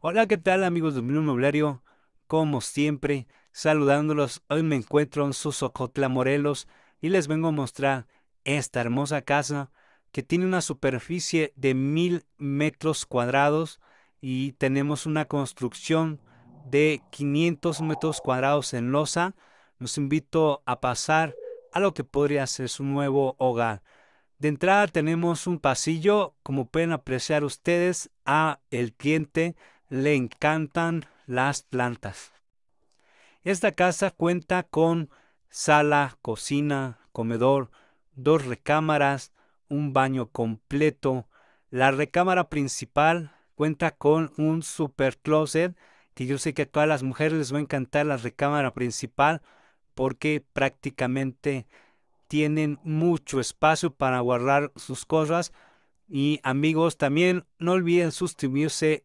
Hola, ¿qué tal amigos de Mundo Inmobiliario? Como siempre, saludándolos, hoy me encuentro en Susocotla, Morelos, y les vengo a mostrar esta hermosa casa que tiene una superficie de mil metros cuadrados y tenemos una construcción de 500 metros cuadrados en losa. Los invito a pasar a lo que podría ser su nuevo hogar. De entrada tenemos un pasillo, como pueden apreciar ustedes, a el cliente le encantan las plantas. Esta casa cuenta con sala, cocina, comedor, dos recámaras, un baño completo. La recámara principal cuenta con un super closet que yo sé que a todas las mujeres les va a encantar la recámara principal porque prácticamente tienen mucho espacio para guardar sus cosas. Y amigos, también no olviden suscribirse